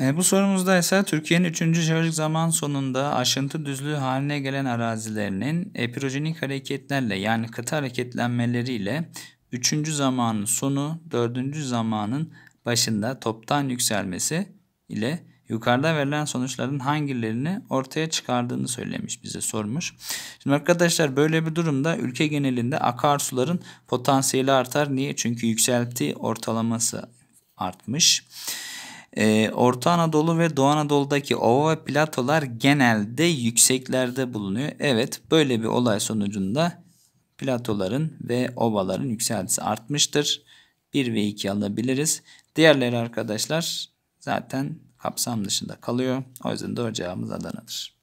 E, bu sorumuzda ise Türkiye'nin 3. jeolojik zaman sonunda aşıntı düzlüğü haline gelen arazilerinin epirojenik hareketlerle yani kıta hareketlenmeleriyle 3. zamanın sonu 4. zamanın başında toptan yükselmesi ile yukarıda verilen sonuçların hangilerini ortaya çıkardığını söylemiş bize sormuş. Şimdi arkadaşlar böyle bir durumda ülke genelinde akarsuların potansiyeli artar. Niye? Çünkü yükselti ortalaması artmış. E, Orta Anadolu ve Doğu Anadolu'daki ova ve platolar genelde yükseklerde bulunuyor. Evet böyle bir olay sonucunda platoların ve ovaların yükseltisi artmıştır. 1 ve 2 alabiliriz. Diğerleri arkadaşlar zaten kapsam dışında kalıyor. O yüzden doğru cevabımız Adana'dır.